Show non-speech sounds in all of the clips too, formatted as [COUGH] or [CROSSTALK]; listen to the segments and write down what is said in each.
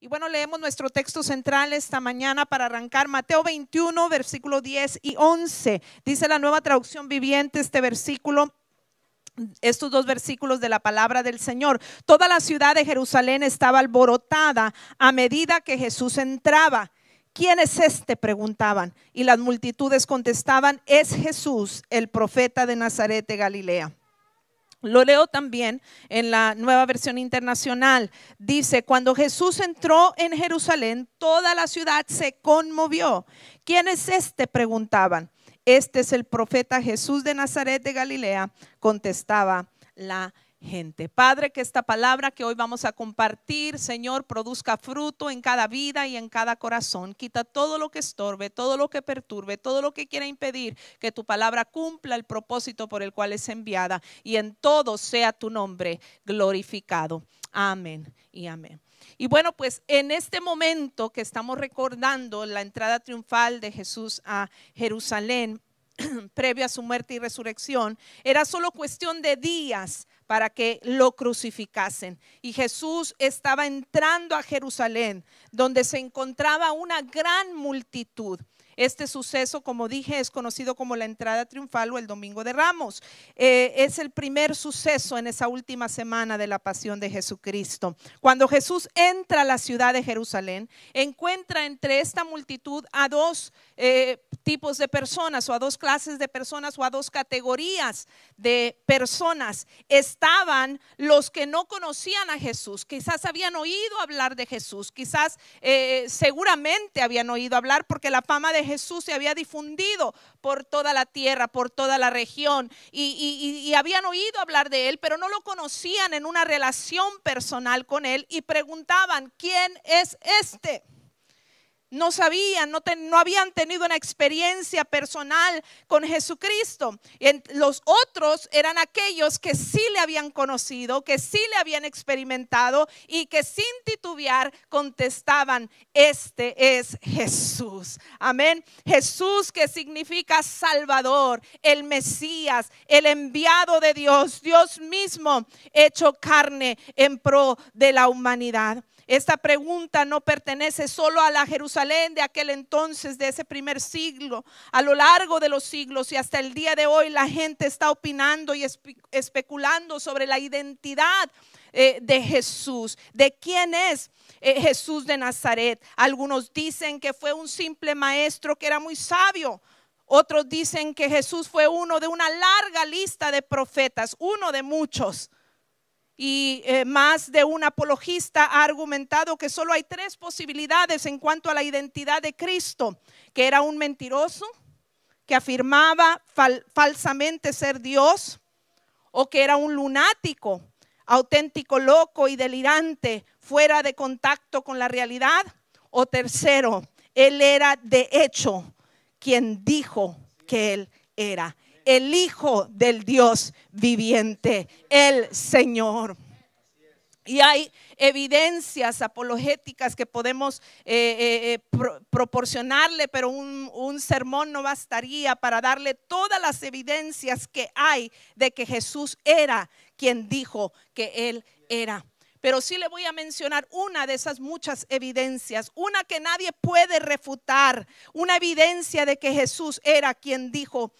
Y bueno, leemos nuestro texto central esta mañana para arrancar Mateo 21, versículo 10 y 11. Dice la nueva traducción viviente este versículo estos dos versículos de la palabra del Señor. Toda la ciudad de Jerusalén estaba alborotada a medida que Jesús entraba. ¿Quién es este? preguntaban. Y las multitudes contestaban, es Jesús, el profeta de Nazaret de Galilea. Lo leo también en la nueva versión internacional. Dice, cuando Jesús entró en Jerusalén, toda la ciudad se conmovió. ¿Quién es este? preguntaban. Este es el profeta Jesús de Nazaret de Galilea, contestaba la gente. Padre, que esta palabra que hoy vamos a compartir, Señor, produzca fruto en cada vida y en cada corazón. Quita todo lo que estorbe, todo lo que perturbe, todo lo que quiera impedir que tu palabra cumpla el propósito por el cual es enviada y en todo sea tu nombre glorificado. Amén y amén. Y bueno, pues en este momento que estamos recordando la entrada triunfal de Jesús a Jerusalén, [CLEARS THROAT] previo a su muerte y resurrección, era solo cuestión de días para que lo crucificasen. Y Jesús estaba entrando a Jerusalén, donde se encontraba una gran multitud. Este suceso, como dije, es conocido como la entrada triunfal o el Domingo de Ramos. Eh, es el primer suceso en esa última semana de la pasión de Jesucristo. Cuando Jesús entra a la ciudad de Jerusalén, encuentra entre esta multitud a dos eh, tipos de personas o a dos clases de personas o a dos categorías de personas. Estaban los que no conocían a Jesús, quizás habían oído hablar de Jesús, quizás eh, seguramente habían oído hablar porque la fama de Jesús se había difundido por toda la tierra, por toda la región, y, habían oído hablar de él, pero no lo conocían en una relación personal con él y preguntaban, ¿quién es este? No sabían, no, habían tenido una experiencia personal con Jesucristo. los otros eran aquellos que sí le habían conocido, que sí le habían experimentado y que sin titubear contestaban, este es Jesús. Amén. Jesús que significa Salvador, el Mesías, el enviado de Dios, Dios mismo hecho carne en pro de la humanidad. Esta pregunta no pertenece solo a la Jerusalén de aquel entonces, de ese primer siglo, a lo largo de los siglos y hasta el día de hoy la gente está opinando y especulando sobre la identidad eh, de Jesús, de quién es eh, Jesús de Nazaret. Algunos dicen que fue un simple maestro que era muy sabio. Otros dicen que Jesús fue uno de una larga lista de profetas, uno de muchos y eh, más de un apologista ha argumentado que solo hay tres posibilidades en cuanto a la identidad de Cristo, que era un mentiroso, que afirmaba falsamente ser Dios, o que era un lunático, auténtico loco y delirante, fuera de contacto con la realidad, o tercero, él era de hecho quien dijo que él era el Hijo del Dios viviente, el Señor. Y hay evidencias apologéticas que podemos eh, eh, eh, proporcionarle, pero un, un sermón no bastaría para darle todas las evidencias que hay de que Jesús era quien dijo que Él era. Pero sí le voy a mencionar una de esas muchas evidencias, una que nadie puede refutar, una evidencia de que Jesús era quien dijo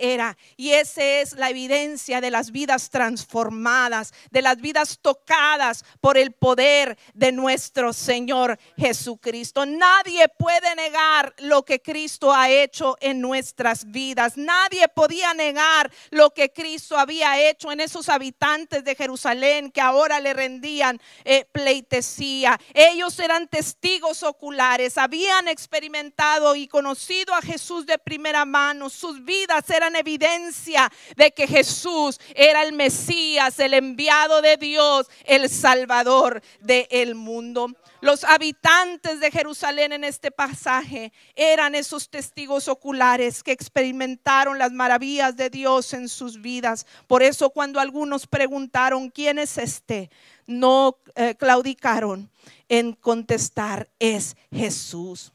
era. Y esa es la evidencia de las vidas transformadas, de las vidas tocadas por el poder de nuestro Señor Jesucristo. Nadie puede negar lo que Cristo ha hecho en nuestras vidas. Nadie podía negar lo que Cristo había hecho en esos habitantes de Jerusalén que ahora le rendían eh, pleitesía. Ellos eran testigos oculares, habían experimentado y conocido a Jesús de primera mano. Sus vidas eran evidencia de que Jesús era el Mesías, el enviado de Dios, el Salvador del mundo. Los habitantes de Jerusalén en este pasaje eran esos testigos oculares que experimentaron las maravillas de Dios en sus vidas. Por eso cuando algunos preguntaron, ¿quién es este? No eh, claudicaron en contestar, es Jesús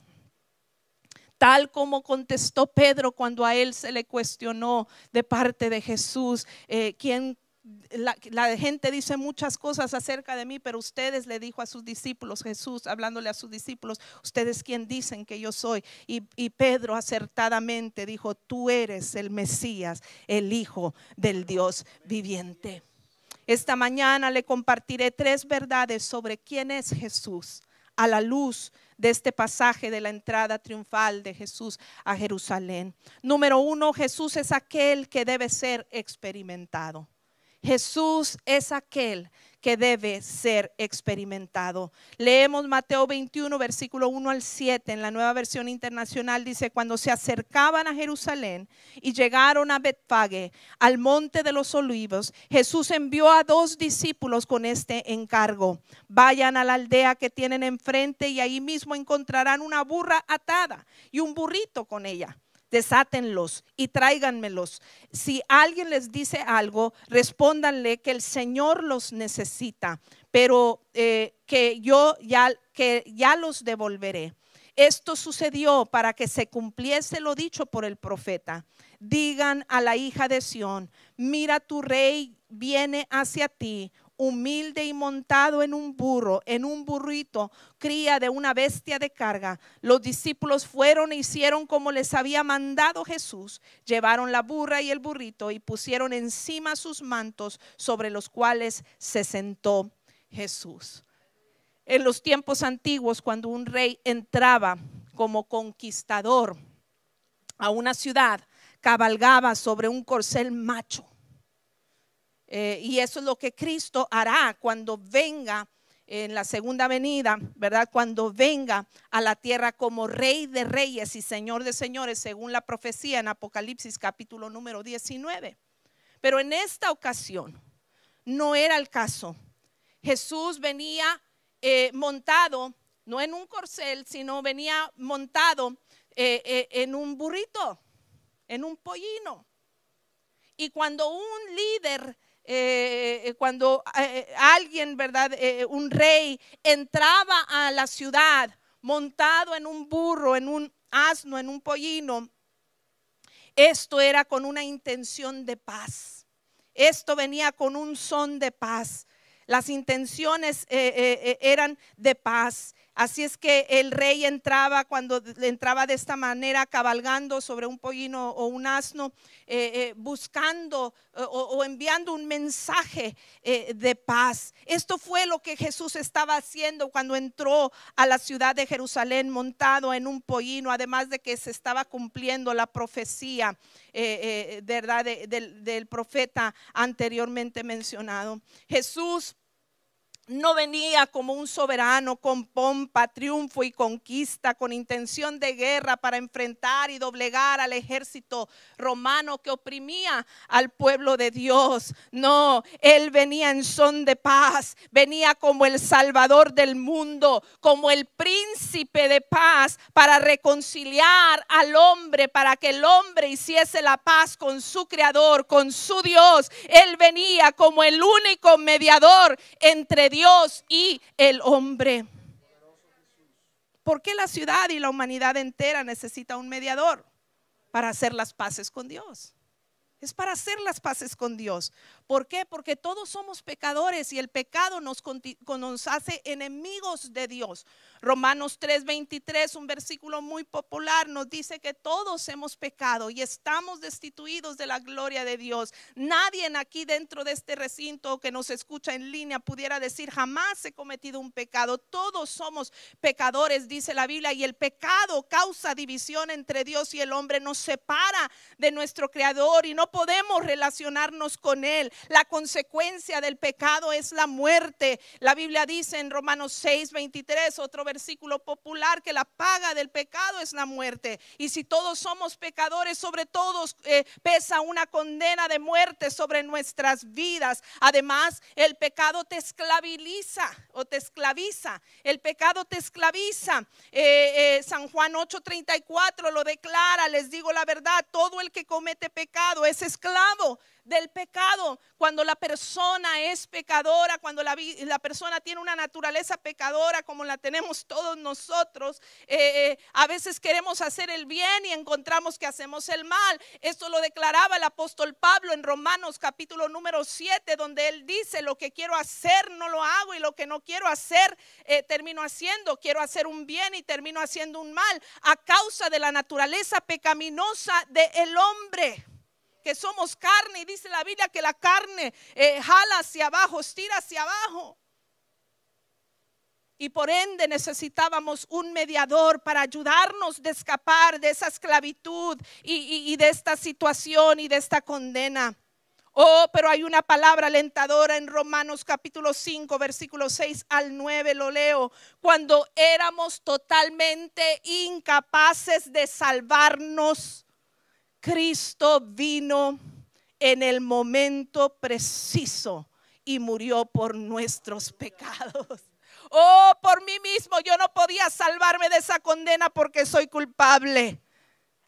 tal como contestó Pedro cuando a él se le cuestionó de parte de Jesús, eh, la, gente dice muchas cosas acerca de mí, pero ustedes le dijo a sus discípulos, Jesús hablándole a sus discípulos, ustedes quién dicen que yo soy. Y, y Pedro acertadamente dijo, tú eres el Mesías, el Hijo del Dios viviente. Esta mañana le compartiré tres verdades sobre quién es Jesús a la luz de este pasaje de la entrada triunfal de Jesús a Jerusalén. Número uno, Jesús es aquel que debe ser experimentado. Jesús es aquel que debe ser experimentado. Leemos Mateo 21, versículo 1 al 7, en la nueva versión internacional dice, cuando se acercaban a Jerusalén y llegaron a Betfage, al monte de los olivos, Jesús envió a dos discípulos con este encargo, vayan a la aldea que tienen enfrente y ahí mismo encontrarán una burra atada y un burrito con ella desátenlos y tráiganmelos. Si alguien les dice algo, respóndanle que el Señor los necesita, pero eh, que yo ya, que ya los devolveré. Esto sucedió para que se cumpliese lo dicho por el profeta. Digan a la hija de Sión, mira tu rey viene hacia ti, humilde y montado en un burro, en un burrito, cría de una bestia de carga. Los discípulos fueron e hicieron como les había mandado Jesús. Llevaron la burra y el burrito y pusieron encima sus mantos sobre los cuales se sentó Jesús. En los tiempos antiguos, cuando un rey entraba como conquistador a una ciudad, cabalgaba sobre un corcel macho eh, y eso es lo que Cristo hará cuando venga en la segunda venida, ¿verdad? Cuando venga a la tierra como rey de reyes y señor de señores, según la profecía en Apocalipsis capítulo número 19. Pero en esta ocasión no era el caso. Jesús venía eh, montado, no en un corcel, sino venía montado eh, en un burrito, en un pollino. Y cuando un líder eh, eh, cuando eh, alguien, ¿verdad? un rey entraba a la ciudad montado en un burro, en un asno, en un pollino. Esto era con una intención de paz. Esto venía con un son de paz. Las intenciones eran de paz. Así es que el rey entraba cuando entraba de esta manera, cabalgando sobre un pollino o un asno, eh, eh, buscando eh, o, enviando un mensaje de paz. Esto fue lo que Jesús estaba haciendo cuando entró a la ciudad de Jerusalén montado en un pollino, además de que se estaba cumpliendo la profecía, De, del profeta anteriormente mencionado. Jesús no venía como un soberano con pompa, triunfo y conquista, con intención de guerra para enfrentar y doblegar al ejército romano que oprimía al pueblo de Dios. No, él venía en son de paz, venía como el salvador del mundo, como el príncipe de paz para reconciliar al hombre, para que el hombre hiciese la paz con su creador, con su Dios. Él venía como el único mediador entre Dios y el hombre. ¿Por qué la ciudad y la humanidad entera necesita un mediador? Para hacer las paces con Dios. Es para hacer las paces con Dios. ¿Por qué? Porque todos somos pecadores y el pecado nos, hace enemigos de Dios. Romanos 3:23, un versículo muy popular, nos dice que todos hemos pecado y estamos destituidos de la gloria de Dios. Nadie aquí dentro de este recinto que nos escucha en línea pudiera decir jamás he cometido un pecado. Todos somos pecadores, dice la Biblia, y el pecado causa división entre Dios y el hombre, nos separa de nuestro Creador y no podemos relacionarnos con Él. La consecuencia del pecado es la muerte. La Biblia dice en Romanos 6, 23, otro versículo popular, que la paga del pecado es la muerte. Y si todos somos pecadores, sobre todos eh, pesa una condena de muerte sobre nuestras vidas. Además, el pecado te esclaviliza o te esclaviza. El pecado te esclaviza. Eh, eh San Juan 34 lo declara, les digo la verdad, todo el que comete pecado es esclavo del pecado. Cuando la persona es pecadora, cuando la, persona tiene una naturaleza pecadora como la tenemos todos nosotros, eh, eh, a veces queremos hacer el bien y encontramos que hacemos el mal. Esto lo declaraba el apóstol Pablo en Romanos capítulo número 7, donde él dice, lo que quiero hacer no lo hago y lo que no quiero hacer eh, termino haciendo. Quiero hacer un bien y termino haciendo un mal a causa de la naturaleza pecaminosa del hombre que somos carne y dice la Biblia que la carne eh, jala hacia abajo, estira hacia abajo. Y por ende necesitábamos un mediador para ayudarnos de escapar de esa esclavitud y, y de esta situación y de esta condena. Oh, pero hay una palabra alentadora en Romanos capítulo 5, versículo 6 al 9, lo leo. Cuando éramos totalmente incapaces de salvarnos, Cristo vino en el momento preciso y murió por nuestros pecados. Oh, por mí mismo yo no podía salvarme de esa condena porque soy culpable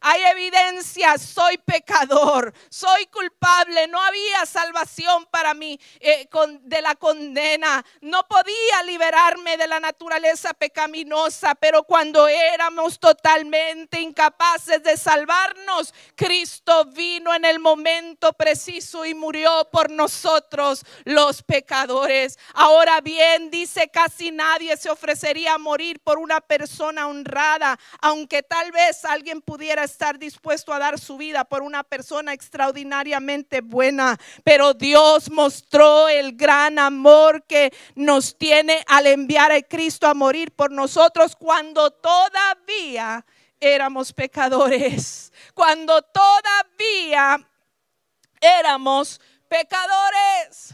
hay evidencia, soy pecador, soy culpable, no había salvación para mí eh, de la condena, no podía liberarme de la naturaleza pecaminosa, pero cuando éramos totalmente incapaces de salvarnos, Cristo vino en el momento preciso y murió por nosotros los pecadores. Ahora bien, dice, casi nadie se ofrecería a morir por una persona honrada, aunque tal vez alguien pudiera estar dispuesto a dar su vida por una persona extraordinariamente buena. Pero Dios mostró el gran amor que nos tiene al enviar a Cristo a morir por nosotros cuando todavía éramos pecadores. Cuando todavía éramos pecadores.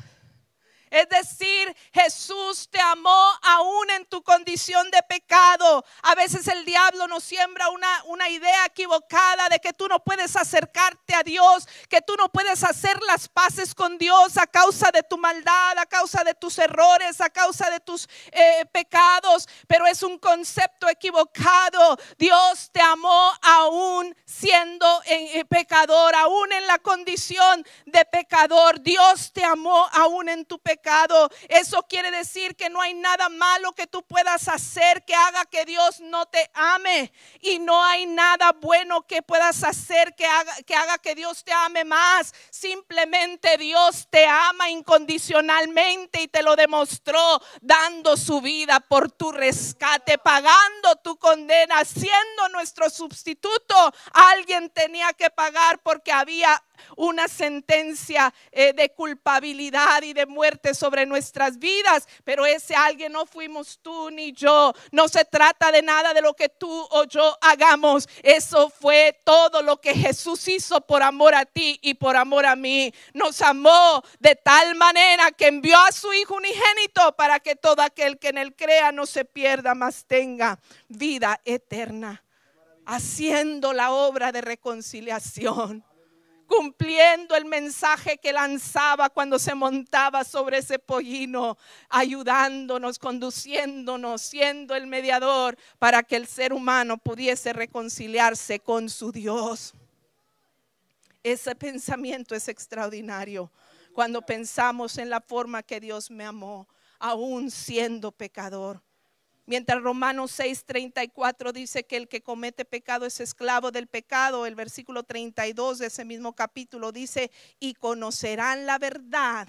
Es decir, Jesús te amó aún en tu condición de pecado. A veces el diablo nos siembra una, una, idea equivocada de que tú no puedes acercarte a Dios, que tú no puedes hacer las paces con Dios a causa de tu maldad, a causa de tus errores, a causa de tus eh, pecados. Pero es un concepto equivocado. Dios te amó aún siendo eh, eh, pecador, aún en la condición de pecador. Dios te amó aún en tu pecado eso quiere decir que no hay nada malo que tú puedas hacer que haga que Dios no te ame. Y no hay nada bueno que puedas hacer que haga que, haga que Dios te ame más. Simplemente Dios te ama incondicionalmente y te lo demostró dando su vida por tu rescate, pagando tu condena, siendo nuestro sustituto. Alguien tenía que pagar porque había una sentencia eh, de culpabilidad y de muerte sobre nuestras vidas, pero ese alguien no fuimos tú ni yo. No se trata de nada de lo que tú o yo hagamos. Eso fue todo lo que Jesús hizo por amor a ti y por amor a mí. Nos amó de tal manera que envió a su Hijo unigénito para que todo aquel que en él crea no se pierda, más tenga vida eterna haciendo la obra de reconciliación cumpliendo el mensaje que lanzaba cuando se montaba sobre ese pollino, ayudándonos, conduciéndonos, siendo el mediador para que el ser humano pudiese reconciliarse con su Dios. Ese pensamiento es extraordinario cuando pensamos en la forma que Dios me amó, aún siendo pecador. Mientras Romanos 6.34 dice que el que comete pecado es esclavo del pecado. El versículo 32 de ese mismo capítulo dice, y conocerán la verdad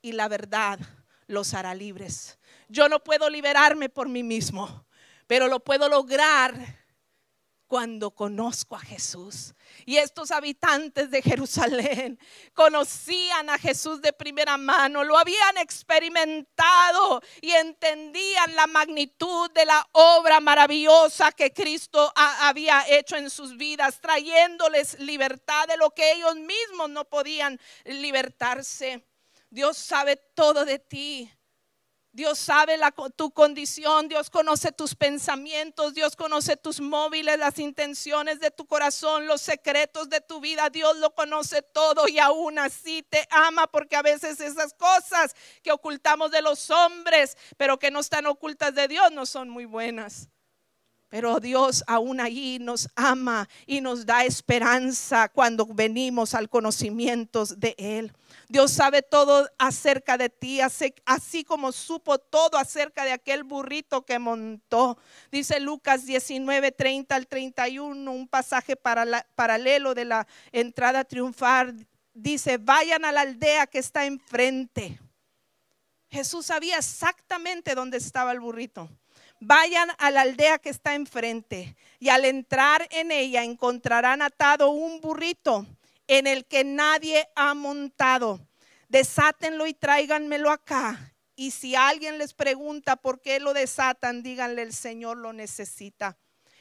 y la verdad los hará libres. Yo no puedo liberarme por mí mismo, pero lo puedo lograr cuando conozco a Jesús. Y estos habitantes de Jerusalén conocían a Jesús de primera mano, lo habían experimentado y entendían la magnitud de la obra maravillosa que Cristo había hecho en sus vidas, trayéndoles libertad de lo que ellos mismos no podían libertarse. Dios sabe todo de ti. Dios sabe tu condición, Dios conoce tus pensamientos, Dios conoce tus móviles, las intenciones de tu corazón, los secretos de tu vida. Dios lo conoce todo y aún así te ama porque a veces esas cosas que ocultamos de los hombres, pero que no están ocultas de Dios, no son muy buenas. Pero Dios aún allí nos ama y nos da esperanza cuando venimos al conocimiento de Él. Dios sabe todo acerca de ti, así, como supo todo acerca de aquel burrito que montó. Dice Lucas 19, 30 al 31, un pasaje paralelo de la entrada triunfal. Dice, vayan a la aldea que está enfrente. Jesús sabía exactamente dónde estaba el burrito. Vayan a la aldea que está enfrente y al entrar en ella encontrarán atado un burrito en el que nadie ha montado. Desátenlo y tráiganmelo acá. Y si alguien les pregunta por qué lo desatan, díganle, el Señor lo necesita.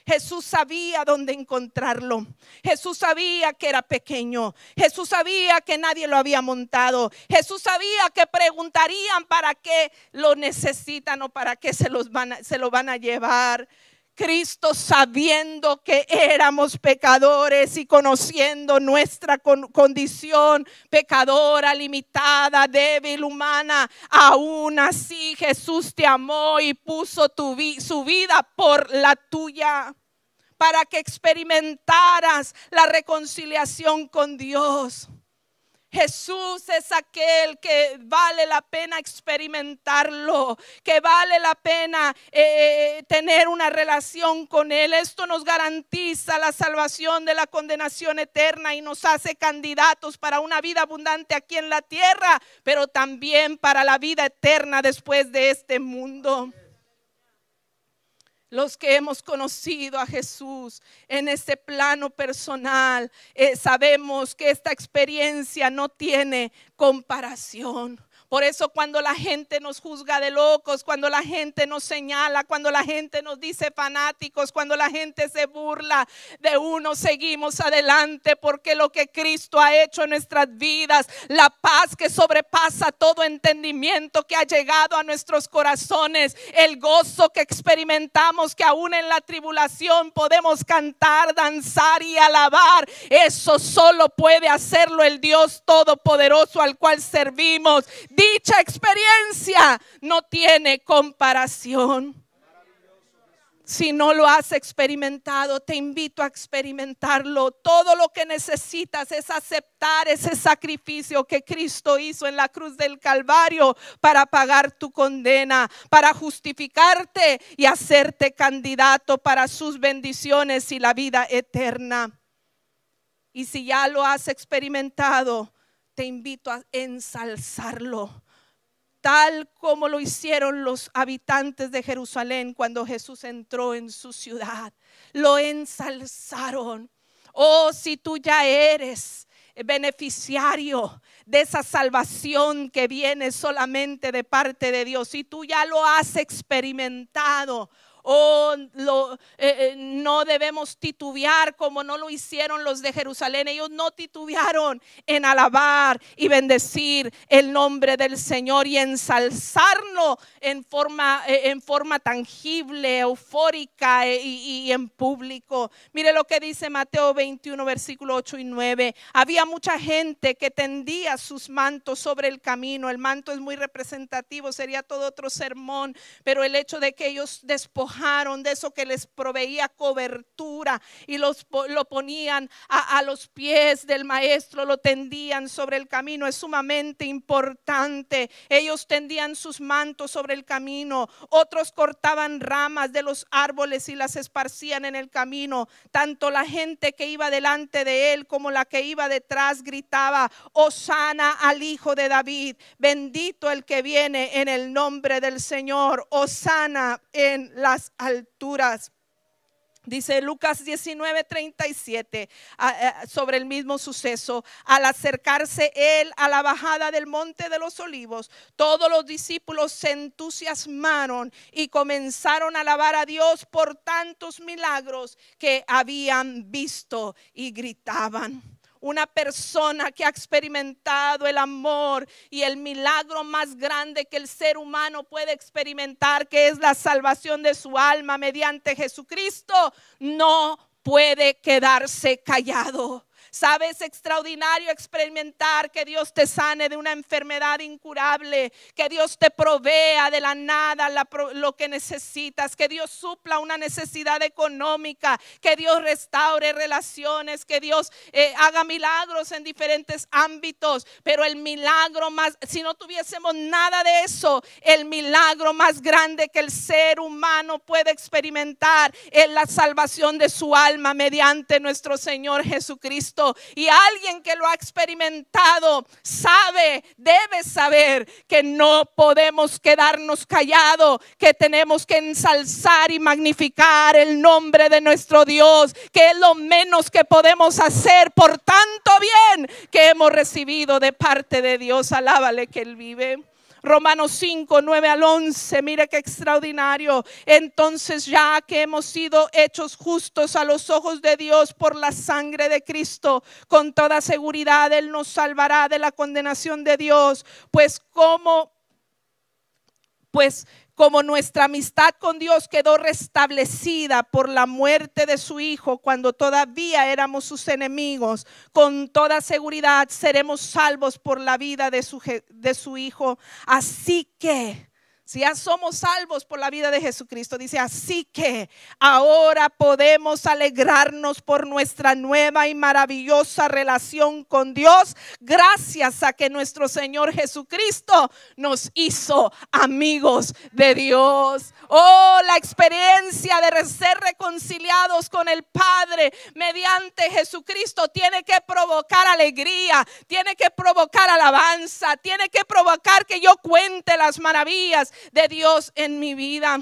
Jesús sabía dónde encontrarlo. Jesús sabía que era pequeño. Jesús sabía que nadie lo había montado. Jesús sabía que preguntarían para qué lo necesitan o para qué se, los se lo van a llevar. Cristo sabiendo que éramos pecadores y conociendo nuestra condición pecadora, limitada, débil, humana, aún así Jesús te amó y puso su vida por la tuya para que experimentaras la reconciliación con Dios. Jesús es aquel que vale la pena experimentarlo, que vale la pena eh, eh, tener una relación con Él. Esto nos garantiza la salvación de la condenación eterna y nos hace candidatos para una vida abundante aquí en la tierra, pero también para la vida eterna después de este mundo los que hemos conocido a Jesús en este plano personal, eh, sabemos que esta experiencia no tiene comparación. Por eso cuando la gente nos juzga de locos, cuando la gente nos señala, cuando la gente nos dice fanáticos, cuando la gente se burla de uno, seguimos adelante porque lo que Cristo ha hecho en nuestras vidas, la paz que sobrepasa todo entendimiento que ha llegado a nuestros corazones, el gozo que experimentamos, que aún en la tribulación podemos cantar, danzar y alabar. Eso solo puede hacerlo el Dios Todopoderoso al cual servimos dicha experiencia no tiene comparación. Si no lo has experimentado, te invito a experimentarlo. Todo lo que necesitas es aceptar ese sacrificio que Cristo hizo en la cruz del Calvario para pagar tu condena, para justificarte y hacerte candidato para sus bendiciones y la vida eterna. Y si ya lo has experimentado, te invito a ensalzarlo, tal como lo hicieron los habitantes de Jerusalén cuando Jesús entró en su ciudad. Lo ensalzaron. Oh, si tú ya eres beneficiario de esa salvación que viene solamente de parte de Dios, si tú ya lo has experimentado, oh, no debemos titubear como no lo hicieron los de Jerusalén. Ellos no titubearon en alabar y bendecir el nombre del Señor y ensalzarlo en forma, eh, en forma tangible, eufórica y, en público. Mire lo que dice Mateo 21, versículo 8 y 9. Había mucha gente que tendía sus mantos sobre el camino. El manto es muy representativo, sería todo otro sermón, pero el hecho de que ellos despojaron de eso que les proveía cobertura y los, lo ponían a, a los pies del maestro, lo tendían sobre el camino. Es sumamente importante. Ellos tendían sus mantos sobre el camino. Otros cortaban ramas de los árboles y las esparcían en el camino. Tanto la gente que iba delante de él como la que iba detrás gritaba, Osana al Hijo de David, bendito el que viene en el nombre del Señor, Osana en las alturas. Dice Lucas 19:37 sobre el mismo suceso. Al acercarse él a la bajada del monte de los olivos, todos los discípulos se entusiasmaron y comenzaron a alabar a Dios por tantos milagros que habían visto y gritaban una persona que ha experimentado el amor y el milagro más grande que el ser humano puede experimentar, que es la salvación de su alma mediante Jesucristo, no puede quedarse callado. Sabes, extraordinario experimentar que Dios te sane de una enfermedad incurable, que Dios te provea de la nada lo que necesitas, que Dios supla una necesidad económica, que Dios restaure relaciones, que Dios eh, haga milagros en diferentes ámbitos. Pero el milagro más, si no tuviésemos nada de eso, el milagro más grande que el ser humano puede experimentar es la salvación de su alma mediante nuestro Señor Jesucristo. Y alguien que lo ha experimentado sabe, debe saber que no podemos quedarnos callados, que tenemos que ensalzar y magnificar el nombre de nuestro Dios, que es lo menos que podemos hacer por tanto bien que hemos recibido de parte de Dios. Alábale que Él vive. Romanos 5, 9 al 11, mire qué extraordinario. Entonces ya que hemos sido hechos justos a los ojos de Dios por la sangre de Cristo, con toda seguridad Él nos salvará de la condenación de Dios, pues como, pues como nuestra amistad con Dios quedó restablecida por la muerte de su Hijo cuando todavía éramos sus enemigos, con toda seguridad seremos salvos por la vida de su, Hijo. Así que si ya somos salvos por la vida de Jesucristo, dice, así que ahora podemos alegrarnos por nuestra nueva y maravillosa relación con Dios, gracias a que nuestro Señor Jesucristo nos hizo amigos de Dios. Oh, la experiencia de ser reconciliados con el Padre mediante Jesucristo tiene que provocar alegría, tiene que provocar alabanza, tiene que provocar que yo cuente las maravillas de Dios en mi vida.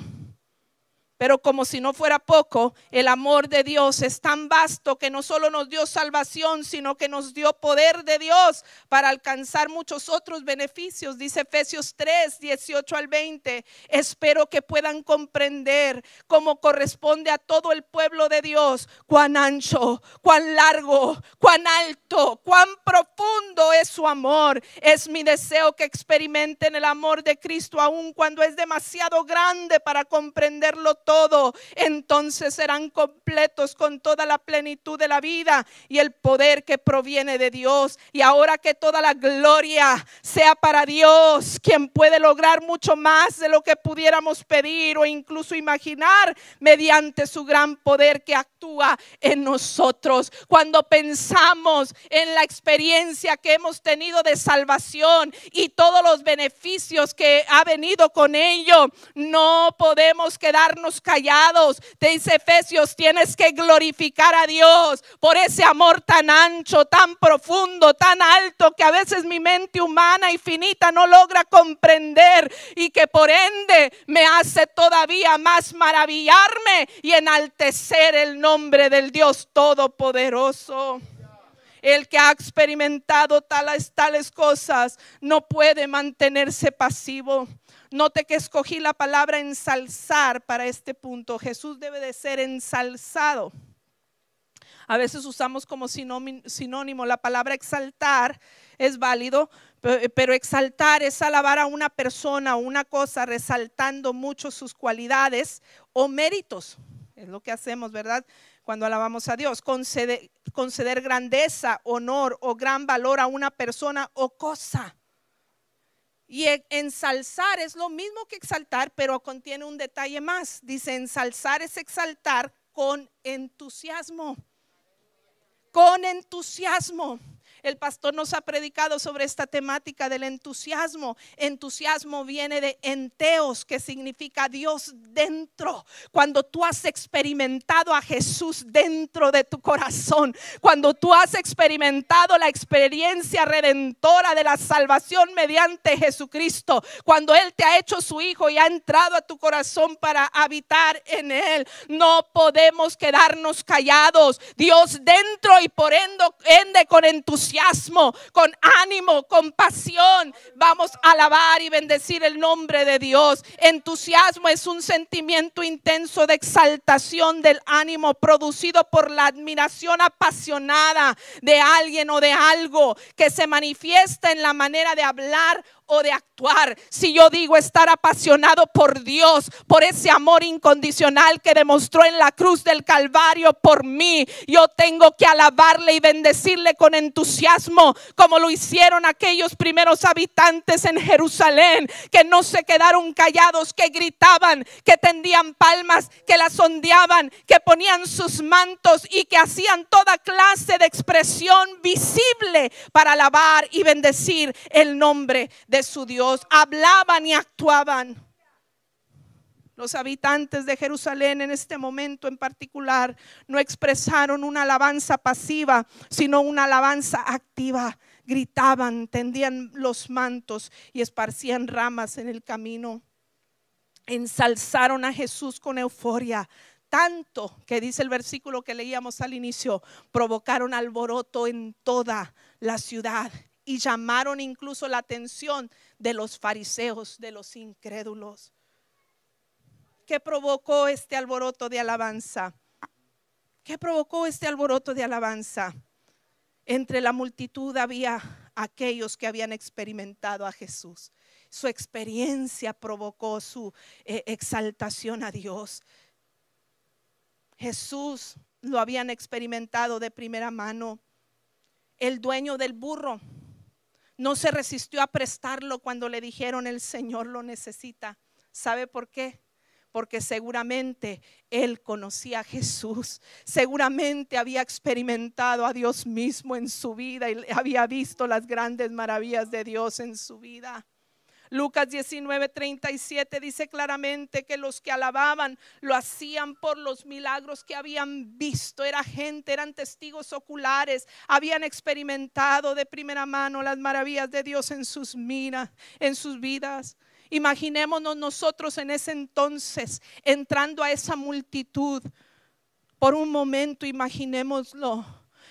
Pero como si no fuera poco, el amor de Dios es tan vasto que no solo nos dio salvación, sino que nos dio poder de Dios para alcanzar muchos otros beneficios. Dice Efesios 3, 18 al 20. Espero que puedan comprender cómo corresponde a todo el pueblo de Dios, cuán ancho, cuán largo, cuán alto, cuán profundo su amor. Es mi deseo que experimenten el amor de Cristo aun cuando es demasiado grande para comprenderlo todo. Entonces serán completos con toda la plenitud de la vida y el poder que proviene de Dios. Y ahora que toda la gloria sea para Dios, quien puede lograr mucho más de lo que pudiéramos pedir o incluso imaginar mediante su gran poder que actúa en nosotros. Cuando pensamos en la experiencia que hemos tenido de salvación y todos los beneficios que ha venido con ello. No podemos quedarnos callados. Te dice Efesios, tienes que glorificar a Dios por ese amor tan ancho, tan profundo, tan alto que a veces mi mente humana y finita no logra comprender y que por ende me hace todavía más maravillarme y enaltecer el nombre del Dios Todopoderoso. El que ha experimentado tales, tales cosas no puede mantenerse pasivo. Note que escogí la palabra ensalzar para este punto. Jesús debe de ser ensalzado. A veces usamos como sinónimo la palabra exaltar, es válido, pero exaltar es alabar a una persona o una cosa resaltando mucho sus cualidades o méritos. Es lo que hacemos, ¿verdad? cuando alabamos a Dios, conceder, conceder grandeza, honor o gran valor a una persona o cosa. Y ensalzar es lo mismo que exaltar, pero contiene un detalle más. Dice, ensalzar es exaltar con entusiasmo. Con entusiasmo. El pastor nos ha predicado sobre esta temática del entusiasmo. Entusiasmo viene de enteos, que significa Dios dentro. Cuando tú has experimentado a Jesús dentro de tu corazón, cuando tú has experimentado la experiencia redentora de la salvación mediante Jesucristo, cuando Él te ha hecho su hijo y ha entrado a tu corazón para habitar en Él, no podemos quedarnos callados. Dios dentro y por ende con entusiasmo entusiasmo, con ánimo, con pasión. Vamos a alabar y bendecir el nombre de Dios. Entusiasmo es un sentimiento intenso de exaltación del ánimo producido por la admiración apasionada de alguien o de algo que se manifiesta en la manera de hablar o de actuar. Si yo digo estar apasionado por Dios, por ese amor incondicional que demostró en la cruz del Calvario por mí, yo tengo que alabarle y bendecirle con entusiasmo, como lo hicieron aquellos primeros habitantes en Jerusalén, que no se quedaron callados, que gritaban, que tendían palmas, que las ondeaban, que ponían sus mantos y que hacían toda clase de expresión visible para alabar y bendecir el nombre de su Dios, hablaban y actuaban. Los habitantes de Jerusalén en este momento en particular no expresaron una alabanza pasiva, sino una alabanza activa. Gritaban, tendían los mantos y esparcían ramas en el camino. Ensalzaron a Jesús con euforia, tanto que dice el versículo que leíamos al inicio, provocaron alboroto en toda la ciudad y llamaron incluso la atención de los fariseos, de los incrédulos. ¿Qué provocó este alboroto de alabanza? ¿Qué provocó este alboroto de alabanza? Entre la multitud había aquellos que habían experimentado a Jesús. Su experiencia provocó su eh, exaltación a Dios. Jesús lo habían experimentado de primera mano. El dueño del burro no se resistió a prestarlo cuando le dijeron el Señor lo necesita. ¿Sabe por qué? porque seguramente él conocía a Jesús, seguramente había experimentado a Dios mismo en su vida y había visto las grandes maravillas de Dios en su vida. Lucas 19, 37 dice claramente que los que alababan lo hacían por los milagros que habían visto. Era gente, eran testigos oculares, habían experimentado de primera mano las maravillas de Dios en sus minas, en sus vidas. Imaginémonos nosotros en ese entonces entrando a esa multitud. Por un momento, imaginémoslo.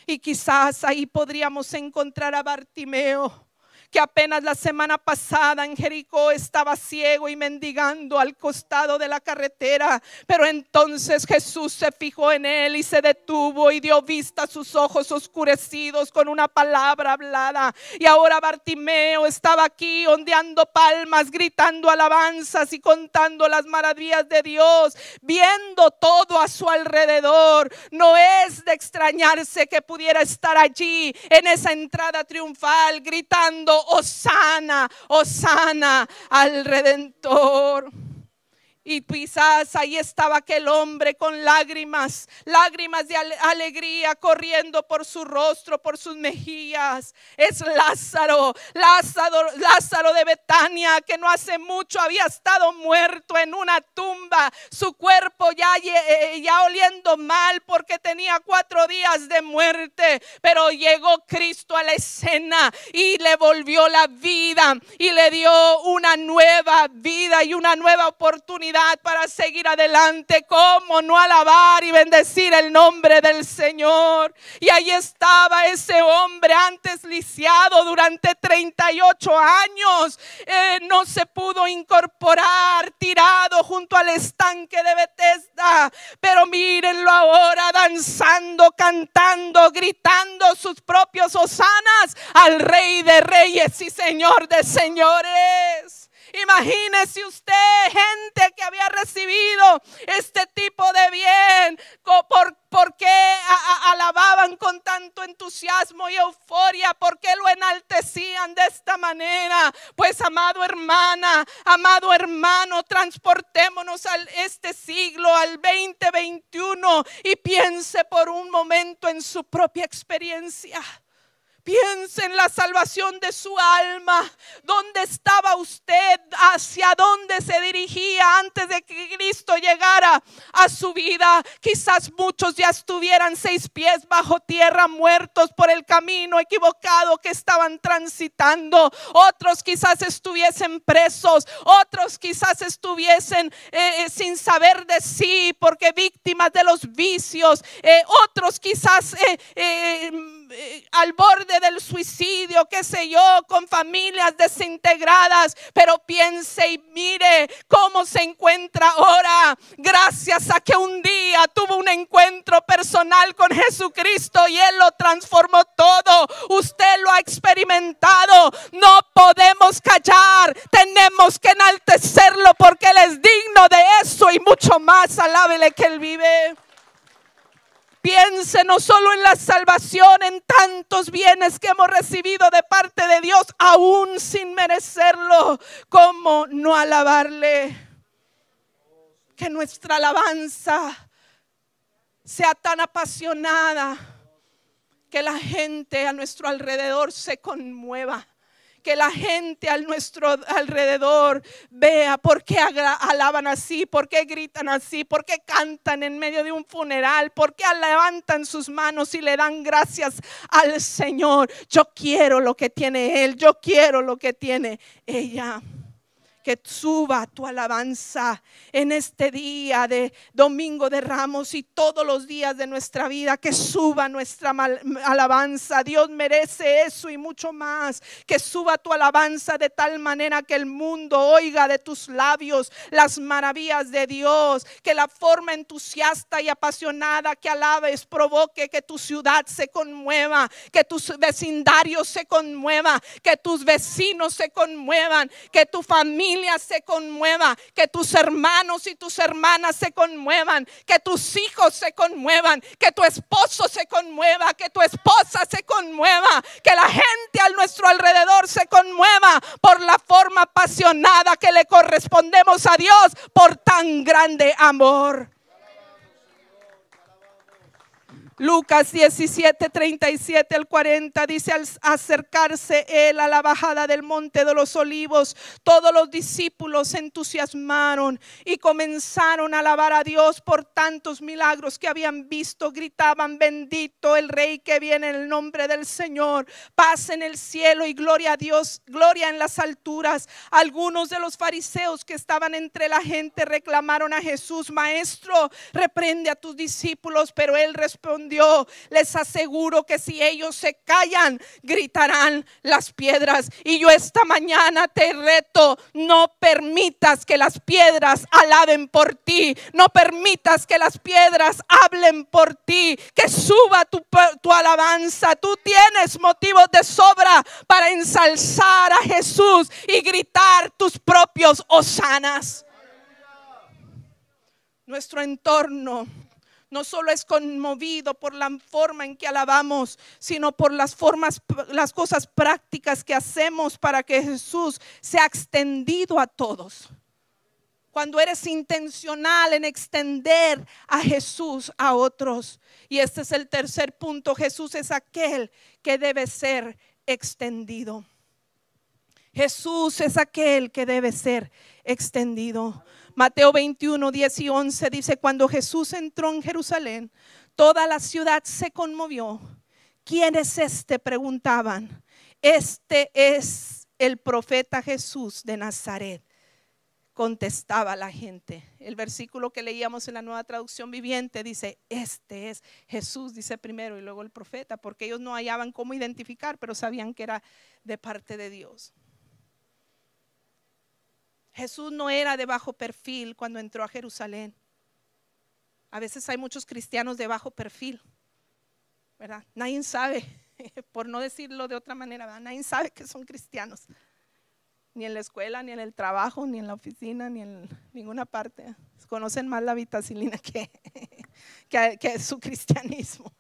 Y quizás ahí podríamos encontrar a Bartimeo que apenas la semana pasada en Jericó estaba ciego y mendigando al costado de la carretera. Pero entonces Jesús se fijó en él y se detuvo y dio vista a sus ojos oscurecidos con una palabra hablada. Y ahora Bartimeo estaba aquí ondeando palmas, gritando alabanzas y contando las maravillas de Dios, viendo todo a su alrededor. No es de extrañarse que pudiera estar allí en esa entrada triunfal, gritando Osana, oh, oh, Osana oh, al Redentor. Y quizás ahí estaba aquel hombre con lágrimas, lágrimas de alegría corriendo por su rostro, por sus mejillas. Es Lázaro, Lázaro, Lázaro de Betania, que no hace mucho había estado muerto en una tumba, su cuerpo ya, eh, eh, ya oliendo mal porque tenía cuatro días de muerte, pero llegó Cristo a la escena y le volvió la vida y le dio una nueva vida y una nueva oportunidad para seguir adelante. ¿Cómo no alabar y bendecir el nombre del Señor? Y ahí estaba ese hombre antes lisiado durante 38 años. Eh, no se pudo incorporar, tirado junto al estanque de Bethesda. Pero mírenlo ahora danzando, cantando, gritando sus propios hosanas al Rey de Reyes y Señor de Señores. Imagínese usted, gente que había recibido este tipo de bien, ¿por, qué alababan con tanto entusiasmo y euforia? ¿Por qué lo enaltecían de esta manera? Pues amado hermana, amado hermano, transportémonos a este siglo, al 2021 y piense por un momento en su propia experiencia. Piense en la salvación de su alma. ¿Dónde estaba usted? ¿Hacia dónde se dirigía antes de que Cristo llegara a su vida? Quizás muchos ya estuvieran seis pies bajo tierra, muertos por el camino equivocado que estaban transitando. Otros quizás estuviesen presos. Otros quizás estuviesen eh, eh, sin saber de sí porque víctimas de los vicios. Eh, otros quizás eh, al borde del suicidio, qué sé yo, con familias desintegradas, pero piense y mire cómo se encuentra ahora, gracias a que un día tuvo un encuentro personal con Jesucristo y Él lo transformó todo. Usted lo ha experimentado, no podemos callar, tenemos que enaltecerlo porque Él es digno de eso y mucho más, alábele que Él vive piense no solo en la salvación, en tantos bienes que hemos recibido de parte de Dios, aún sin merecerlo, como no alabarle. Que nuestra alabanza sea tan apasionada que la gente a nuestro alrededor se conmueva que la gente a nuestro alrededor vea por qué alaban así, por qué gritan así, por qué cantan en medio de un funeral, por qué levantan sus manos y le dan gracias al Señor. Yo quiero lo que tiene Él, yo quiero lo que tiene ella que suba tu alabanza en este día de Domingo de Ramos y todos los días de nuestra vida, que suba nuestra alabanza. Dios merece eso y mucho más. Que suba tu alabanza de tal manera que el mundo oiga de tus labios las maravillas de Dios, que la forma entusiasta y apasionada que alabes provoque que tu ciudad se conmueva, que tus vecindarios se conmueva, que tus vecinos se conmuevan, que tu familia se conmueva, que tus hermanos y tus hermanas se conmuevan, que tus hijos se conmuevan, que tu esposo se conmueva, que tu esposa se conmueva, que la gente a nuestro alrededor se conmueva por la forma apasionada que le correspondemos a Dios por tan grande amor. Lucas 17, 37 al 40 dice, al acercarse él a la bajada del monte de los olivos, todos los discípulos se entusiasmaron y comenzaron a alabar a Dios por tantos milagros que habían visto. Gritaban, bendito el rey que viene en el nombre del Señor, paz en el cielo y gloria a Dios, gloria en las alturas. Algunos de los fariseos que estaban entre la gente reclamaron a Jesús, maestro, reprende a tus discípulos, pero él respondió Dios les aseguro que si ellos se callan, gritarán las piedras. Y yo esta mañana te reto, no permitas que las piedras alaben por ti, no permitas que las piedras hablen por ti, que suba tu, alabanza. Tú tienes motivos de sobra para ensalzar a Jesús y gritar tus propios hosanas. Nuestro entorno no solo es conmovido por la forma en que alabamos, sino por las formas, las cosas prácticas que hacemos para que Jesús sea extendido a todos. Cuando eres intencional en extender a Jesús a otros. Y este es el tercer punto. Jesús es aquel que debe ser extendido. Jesús es aquel que debe ser extendido. Mateo 21, 10 y 11 dice, cuando Jesús entró en Jerusalén, toda la ciudad se conmovió. ¿Quién es este? Preguntaban. Este es el profeta Jesús de Nazaret contestaba la gente. El versículo que leíamos en la nueva traducción viviente dice, este es Jesús, dice primero y luego el profeta, porque ellos no hallaban cómo identificar, pero sabían que era de parte de Dios. Jesús no era de bajo perfil cuando entró a Jerusalén. A veces hay muchos cristianos de bajo perfil, ¿verdad? Nadie sabe, [LAUGHS] por no decirlo de otra manera, nadie sabe que son cristianos. Ni en la escuela, ni en el trabajo, ni en la oficina, ni en ninguna parte. Conocen más la vitacilina que, [LAUGHS] que, que su cristianismo,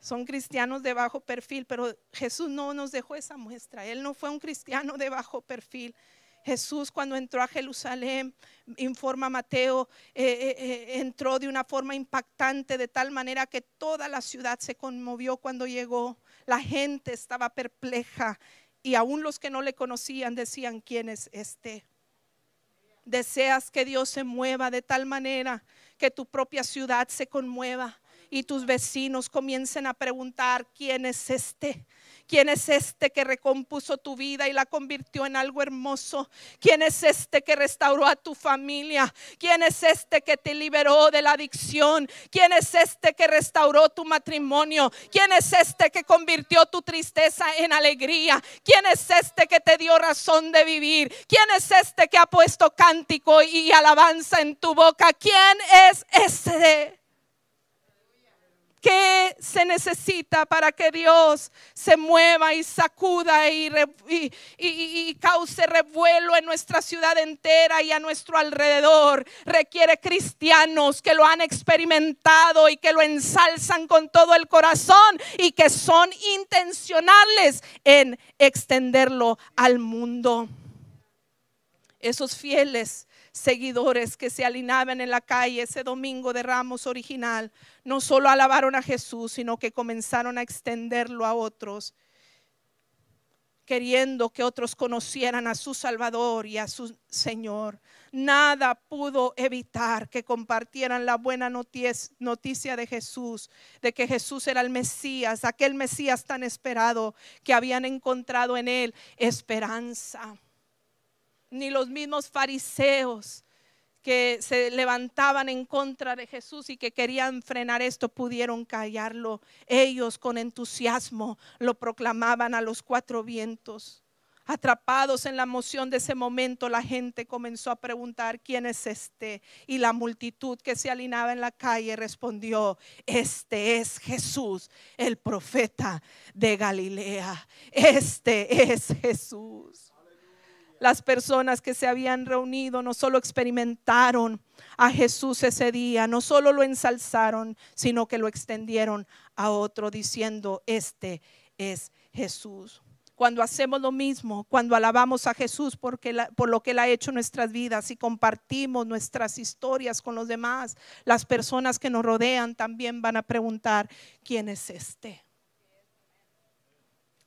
son cristianos de bajo perfil, pero Jesús no nos dejó esa muestra. Él no fue un cristiano de bajo perfil. Jesús cuando entró a Jerusalén, informa Mateo, eh, eh, eh, entró de una forma impactante, de tal manera que toda la ciudad se conmovió cuando llegó. La gente estaba perpleja y aún los que no le conocían decían, ¿quién es este? Deseas que Dios se mueva de tal manera que tu propia ciudad se conmueva y tus vecinos comiencen a preguntar, ¿quién es este? ¿Quién es este que recompuso tu vida y la convirtió en algo hermoso? ¿Quién es este que restauró a tu familia? ¿Quién es este que te liberó de la adicción? ¿Quién es este que restauró tu matrimonio? ¿Quién es este que convirtió tu tristeza en alegría? ¿Quién es este que te dio razón de vivir? ¿Quién es este que ha puesto cántico y alabanza en tu boca? ¿Quién es este? ¿Qué se necesita para que Dios se mueva y sacuda y, cause revuelo en nuestra ciudad entera y a nuestro alrededor? Requiere cristianos que lo han experimentado y que lo ensalzan con todo el corazón y que son intencionales en extenderlo al mundo. Esos fieles seguidores que se alinaban en la calle ese domingo de Ramos original, no solo alabaron a Jesús, sino que comenzaron a extenderlo a otros, queriendo que otros conocieran a su Salvador y a su Señor. Nada pudo evitar que compartieran la buena noticia de Jesús, de que Jesús era el Mesías, aquel Mesías tan esperado que habían encontrado en él esperanza ni los mismos fariseos que se levantaban en contra de Jesús y que querían frenar esto, pudieron callarlo. Ellos con entusiasmo lo proclamaban a los cuatro vientos. Atrapados en la emoción de ese momento, la gente comenzó a preguntar, ¿quién es este? Y la multitud que se alinaba en la calle respondió, este es Jesús, el profeta de Galilea. Este es Jesús. Las personas que se habían reunido no solo experimentaron a Jesús ese día, no solo lo ensalzaron, sino que lo extendieron a otro diciendo, este es Jesús cuando hacemos lo mismo, cuando alabamos a Jesús por lo que Él ha hecho en nuestras vidas y compartimos nuestras historias con los demás, las personas que nos rodean también van a preguntar, ¿quién es este?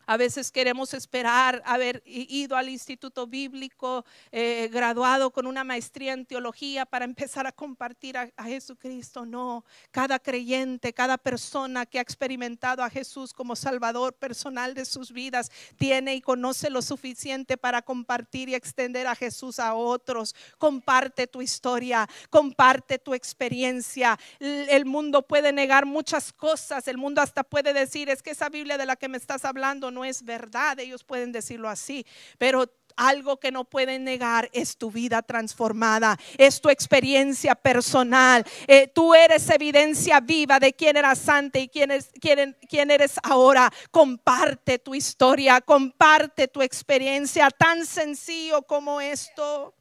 A veces queremos esperar haber ido al instituto bíblico, eh, graduado con una maestría en teología para [LAUGHS] empezar a compartir a, Jesucristo. No, cada creyente, cada persona que ha experimentado a Jesús como Salvador personal de sus vidas, tiene y conoce lo suficiente para compartir y extender a Jesús a otros. Comparte tu historia, comparte tu experiencia. El, el mundo puede negar muchas cosas, el mundo hasta puede decir, es que esa Biblia de la que me estás hablando no es verdad, ellos pueden decirlo así, pero algo que no pueden negar es tu vida transformada, es tu experiencia personal. Eh, tú eres evidencia viva de quién eras antes y quién, quién eres ahora. Comparte tu historia, comparte tu experiencia, tan sencillo como esto.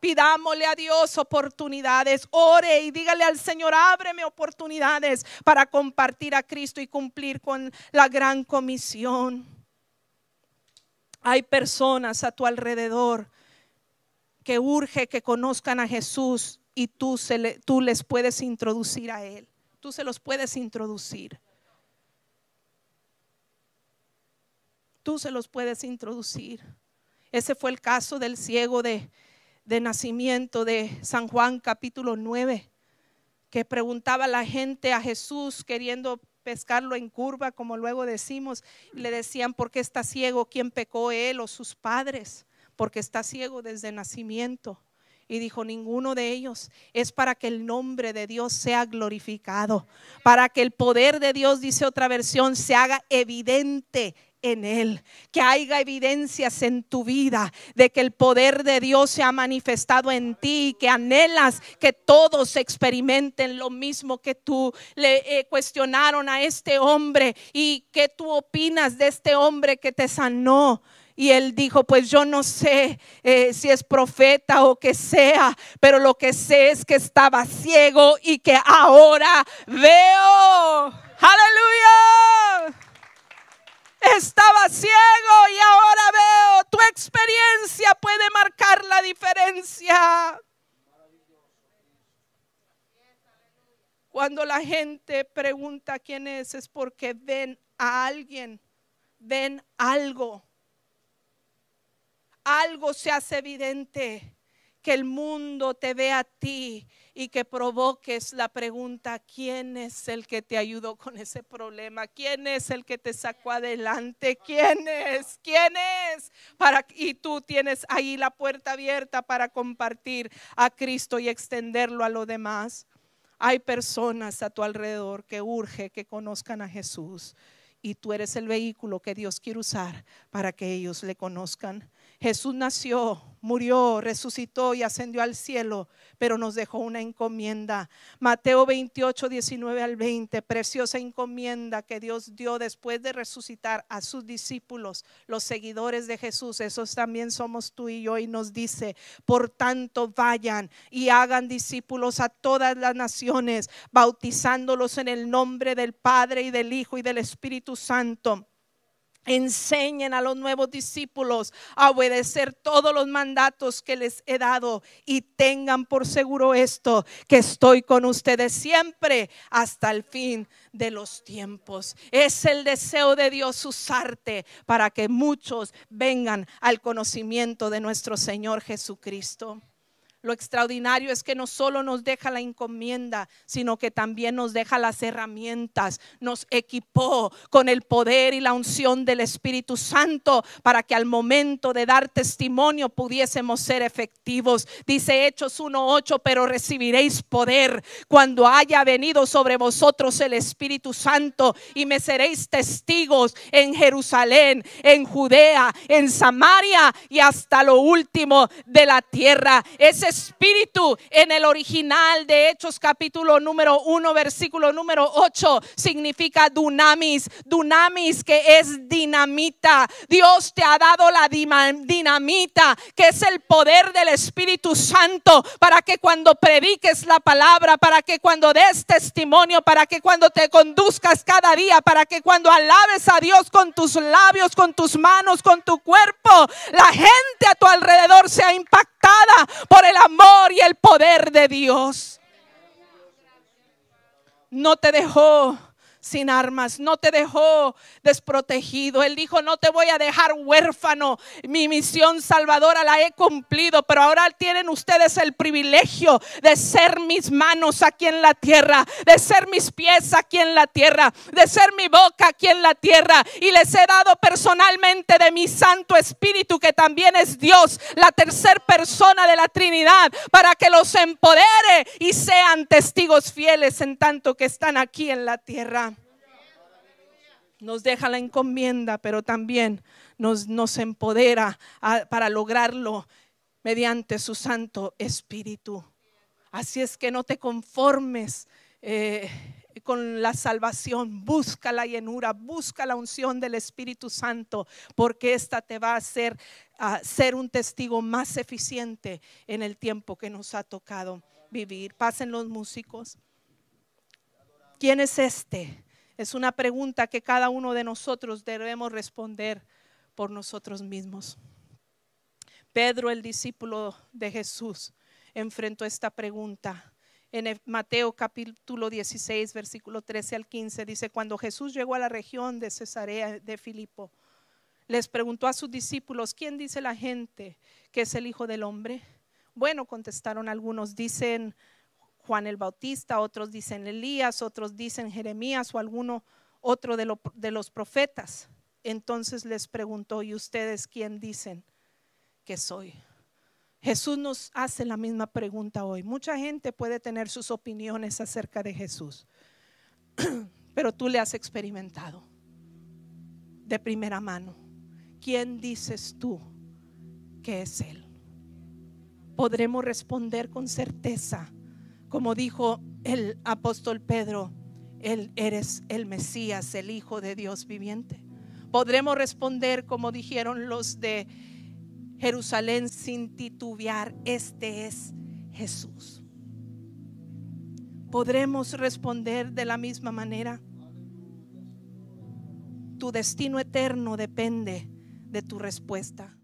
Pidámosle a Dios oportunidades. Ore y dígale al Señor, ábreme oportunidades para compartir a Cristo y cumplir con la gran comisión. Hay personas a tu alrededor que urge que conozcan a Jesús y tú, se tú les puedes introducir a Él. Tú se los puedes introducir. Tú se los puedes introducir. Ese fue el caso del ciego de, de nacimiento de San Juan capítulo 9, que preguntaba la gente a Jesús queriendo pescarlo en curva, como luego decimos, le decían, ¿por qué está ciego? ¿Quién pecó él o sus padres? Porque está ciego desde nacimiento. Y dijo, ninguno de ellos es para que el nombre de Dios sea glorificado, para que el poder de Dios, dice otra versión, se haga evidente en Él, que haya evidencias en tu vida de que el poder de Dios se ha manifestado en ti y que anhelas que todos experimenten lo mismo que tú le eh, cuestionaron a este hombre y que tú opinas de este hombre que te sanó. Y él dijo, pues yo no sé eh, si es profeta o que sea, pero lo que sé es que estaba ciego y que ahora veo. Aleluya. Estaba ciego y ahora veo. Tu experiencia puede marcar la diferencia. Cuando la gente pregunta quién es, es porque ven a alguien, ven algo. Algo se hace evidente que el mundo te ve a ti y que provoques la pregunta, ¿quién es el que te ayudó con ese problema? ¿Quién es el que te sacó adelante? ¿Quién es? ¿Quién es? y tú tienes ahí la puerta abierta para compartir a Cristo y extenderlo a lo demás. Hay personas a tu alrededor que urge que conozcan a Jesús y tú eres el vehículo que Dios quiere usar para que ellos le conozcan. Jesús nació, murió, resucitó y ascendió al cielo, pero nos dejó una encomienda. Mateo 28, 19 al 20, preciosa encomienda que Dios dio después de resucitar a sus discípulos, los seguidores de Jesús, esos también somos tú y yo, y nos dice, por tanto vayan y hagan discípulos a todas las naciones, bautizándolos en el nombre del Padre y del Hijo y del Espíritu Santo Enseñen a los nuevos discípulos a obedecer todos los mandatos que les he dado y tengan por seguro esto, que estoy con ustedes siempre hasta el fin de los tiempos. Es el deseo de Dios usarte para que muchos vengan al conocimiento de nuestro Señor Jesucristo. Lo extraordinario es que no solo nos deja la encomienda, sino que también nos deja las herramientas, nos equipó con el poder y la unción del Espíritu Santo para que al momento de dar testimonio pudiésemos ser efectivos. Dice Hechos 1.8, pero recibiréis poder cuando haya venido sobre vosotros el Espíritu Santo y me seréis testigos en Jerusalén, en Judea, en Samaria y hasta lo último de la tierra. Ese espíritu en el original de Hechos capítulo número 1, versículo número 8, significa dunamis, dunamis que es dinamita. Dios te ha dado la dinamita, que es el poder del Espíritu Santo, para que cuando prediques la palabra, para que cuando des testimonio, para que cuando te conduzcas cada día, para que cuando alabes a Dios con tus labios, con tus manos, con tu cuerpo, la gente a tu alrededor sea impactada por el amor y el poder de Dios. No te dejó sin armas, no te dejó desprotegido. Él dijo, no te voy a dejar huérfano. Mi misión salvadora la he cumplido, pero ahora tienen ustedes el privilegio de ser mis manos aquí en la tierra, de ser mis pies aquí en la tierra, de ser mi boca aquí en la tierra. Y les he dado personalmente de mi Santo Espíritu, que también es Dios, la tercera persona de la Trinidad, para que los empodere y sean testigos fieles en tanto que están aquí en la tierra nos deja la encomienda, pero también nos, nos empodera para lograrlo mediante su Santo Espíritu. Así es que no te conformes eh, con la salvación, busca la llenura, busca la unción del Espíritu Santo, porque esta te va a hacer ser un testigo más eficiente en el tiempo que nos ha tocado vivir. Pasen los músicos. ¿Quién es este? Es una pregunta que cada uno de nosotros debemos responder por nosotros mismos. Pedro, el discípulo de Jesús, enfrentó esta pregunta. En e- Mateo capítulo 16, versículo 13 al 15, dice, cuando Jesús llegó a la región de Cesarea de Filipo, les preguntó a sus discípulos, ¿quién dice la gente que es el Hijo del Hombre? Bueno, contestaron algunos, dicen Juan el Bautista, otros dicen Elías, otros dicen Jeremías o alguno otro de, de los profetas. Entonces les preguntó, ¿y ustedes quién dicen que soy? Jesús nos hace la misma pregunta hoy. Mucha gente puede tener sus opiniones acerca de Jesús, [CLEARS THROAT] pero tú le has experimentado de primera mano. ¿Quién dices tú que es Él? Podremos responder con certeza como dijo el apóstol Pedro, Él eres el Mesías, el Hijo de Dios viviente. Podremos responder como dijeron los de Jerusalén sin titubear, este es Jesús. Podremos responder de la misma manera. Tu destino eterno depende de tu respuesta.